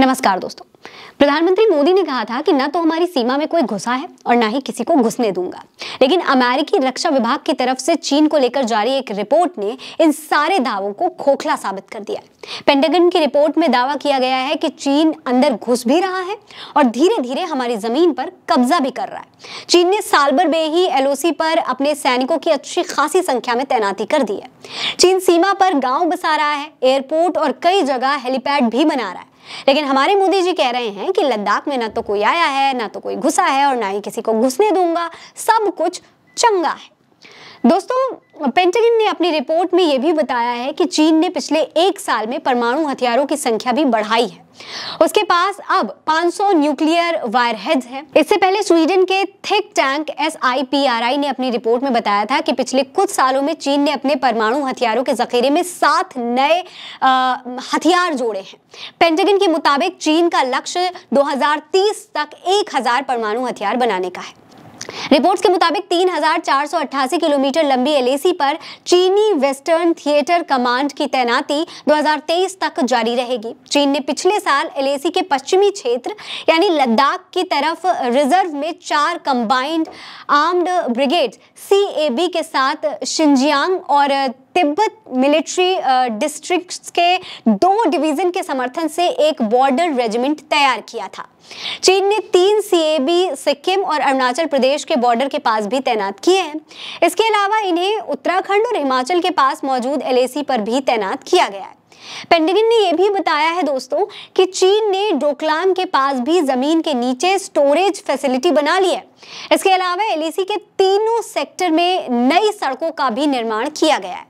नमस्कार दोस्तों प्रधानमंत्री मोदी ने कहा था कि न तो हमारी सीमा में कोई घुसा है और ना ही किसी को घुसने दूंगा लेकिन अमेरिकी रक्षा विभाग की तरफ से चीन को लेकर जारी एक रिपोर्ट ने इन सारे दावों को खोखला साबित कर दिया है पेंटागन की रिपोर्ट में दावा किया गया है कि चीन अंदर घुस भी रहा है और धीरे धीरे हमारी जमीन पर कब्जा भी कर रहा है चीन ने साल भर में ही एल पर अपने सैनिकों की अच्छी खासी संख्या में तैनाती कर दी है चीन सीमा पर गांव बसा रहा है एयरपोर्ट और कई जगह हेलीपैड भी बना रहा है लेकिन हमारे मोदी जी कह रहे हैं कि लद्दाख में ना तो कोई आया है ना तो कोई घुसा है और ना ही किसी को घुसने दूंगा सब कुछ चंगा है दोस्तों पेंटागन ने अपनी रिपोर्ट में यह भी बताया है कि चीन ने पिछले एक साल में परमाणु हथियारों की संख्या भी बढ़ाई है उसके पास अब 500 न्यूक्लियर वायरहेड्स हैं। इससे पहले स्वीडन के थिक टैंक एस ने अपनी रिपोर्ट में बताया था कि पिछले कुछ सालों में चीन ने अपने परमाणु हथियारों के जखीरे में सात नए हथियार जोड़े हैं पेंटागन के मुताबिक चीन का लक्ष्य दो तक एक परमाणु हथियार बनाने का है रिपोर्ट्स के मुताबिक 3,488 किलोमीटर लंबी एलएसी पर चीनी वेस्टर्न थिएटर कमांड की तैनाती 2023 तक जारी रहेगी चीन ने पिछले साल एलएसी के पश्चिमी क्षेत्र यानी लद्दाख की तरफ रिजर्व में चार कंबाइंड आर्म्ड ब्रिगेड सी के साथ शिंजियांग और तिब्बत मिलिट्री डिस्ट्रिक्ट्स के दो डिवीजन के समर्थन से एक बॉर्डर रेजिमेंट तैयार किया था चीन ने तीन सीएबी सिक्किम और अरुणाचल प्रदेश के बॉर्डर के पास भी तैनात किए हैं इसके अलावा इन्हें उत्तराखंड और हिमाचल के पास मौजूद एलएसी पर भी तैनात किया गया है पेंडिगन ने यह भी बताया है दोस्तों कि चीन ने डोकलाम के पास भी जमीन के नीचे स्टोरेज फैसिलिटी बना ली है इसके अलावा एलएसी के तीनों सेक्टर में नई सड़कों का भी निर्माण किया गया है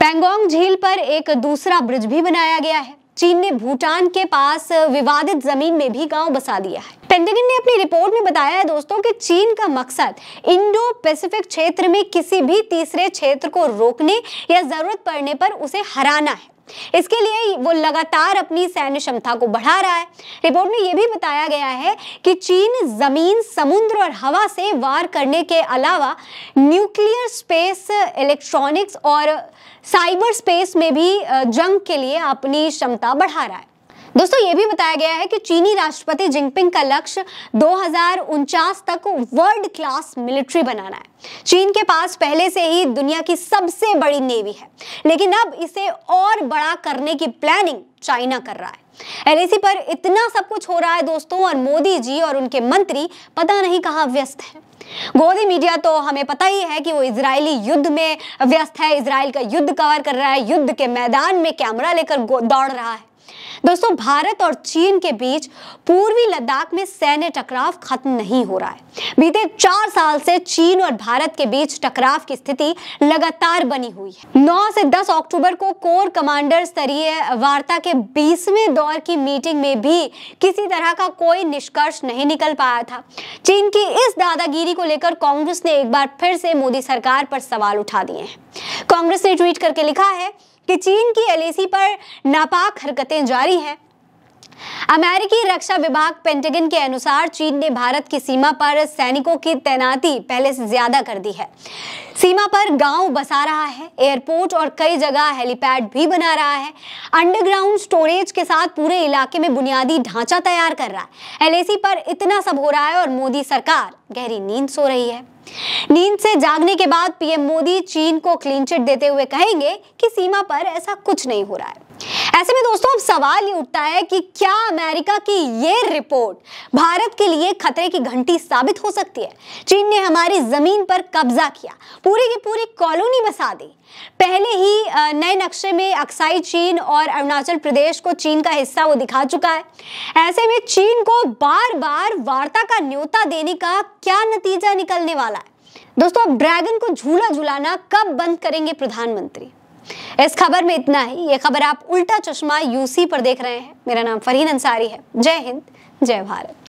पेंगोंग झील पर एक दूसरा ब्रिज भी बनाया गया है चीन ने भूटान के पास विवादित जमीन में भी गांव बसा दिया है पेंटागन ने अपनी रिपोर्ट में बताया है दोस्तों कि चीन का मकसद इंडो पैसिफिक क्षेत्र में किसी भी तीसरे क्षेत्र को रोकने या जरूरत पड़ने पर उसे हराना है इसके लिए वो लगातार अपनी सैन्य क्षमता को बढ़ा रहा है रिपोर्ट में यह भी बताया गया है कि चीन जमीन समुद्र और हवा से वार करने के अलावा न्यूक्लियर स्पेस इलेक्ट्रॉनिक्स और साइबर स्पेस में भी जंग के लिए अपनी क्षमता बढ़ा रहा है दोस्तों ये भी बताया गया है कि चीनी राष्ट्रपति जिनपिंग का लक्ष्य दो तक वर्ल्ड क्लास मिलिट्री बनाना है चीन के पास पहले से ही दुनिया की सबसे बड़ी नेवी है लेकिन अब इसे और बड़ा करने की प्लानिंग चाइना कर रहा है एलएसी पर इतना सब कुछ हो रहा है दोस्तों और मोदी जी और उनके मंत्री पता नहीं कहाँ व्यस्त हैं गोदी मीडिया तो हमें पता ही है कि वो इजरायली युद्ध में व्यस्त है इसराइल का युद्ध कवर कर रहा है युद्ध के मैदान में कैमरा लेकर दौड़ रहा है दोस्तों भारत और चीन के बीच पूर्वी लद्दाख में सैन्य टकराव खत्म नहीं हो रहा है बीते चार साल से चीन और भारत के बीच टकराव की स्थिति लगातार बनी हुई है नौ से दस अक्टूबर को कोर कमांडर स्तरीय वार्ता के 20वें दौर की मीटिंग में भी किसी तरह का कोई निष्कर्ष नहीं निकल पाया था चीन की इस दादागिरी को लेकर कांग्रेस ने एक बार फिर से मोदी सरकार पर सवाल उठा दिए हैं कांग्रेस ने ट्वीट करके लिखा है कि चीन की एलएसी पर नापाक हरकतें जारी हैं अमेरिकी रक्षा विभाग पेंटागन के अनुसार चीन ने भारत की सीमा पर सैनिकों की तैनाती पहले से ज्यादा कर दी है सीमा पर गांव बसा रहा है एयरपोर्ट और कई जगह हेलीपैड भी बना रहा है अंडरग्राउंड स्टोरेज के साथ पूरे इलाके में बुनियादी ढांचा तैयार कर रहा है एलएसी पर इतना सब हो रहा है और मोदी सरकार गहरी नींद सो रही है नींद से जागने के बाद पीएम मोदी चीन को क्लीन चिट देते हुए कहेंगे कि सीमा पर ऐसा कुछ नहीं हो रहा है ऐसे में दोस्तों अब सवाल ये उठता है कि क्या अमेरिका की ये रिपोर्ट भारत के लिए खतरे की घंटी साबित हो सकती है चीन ने हमारी जमीन पर कब्जा किया पूरी की पूरी कॉलोनी बसा दी पहले ही नए नक्शे में अक्साई चीन और अरुणाचल प्रदेश को चीन का हिस्सा वो दिखा चुका है ऐसे में चीन को बार बार वार्ता का न्योता देने का क्या नतीजा निकलने वाला है दोस्तों अब ड्रैगन को झूला झुलाना कब बंद करेंगे प्रधानमंत्री इस खबर में इतना ही ये खबर आप उल्टा चश्मा यूसी पर देख रहे हैं मेरा नाम फरीन अंसारी है जय हिंद जय भारत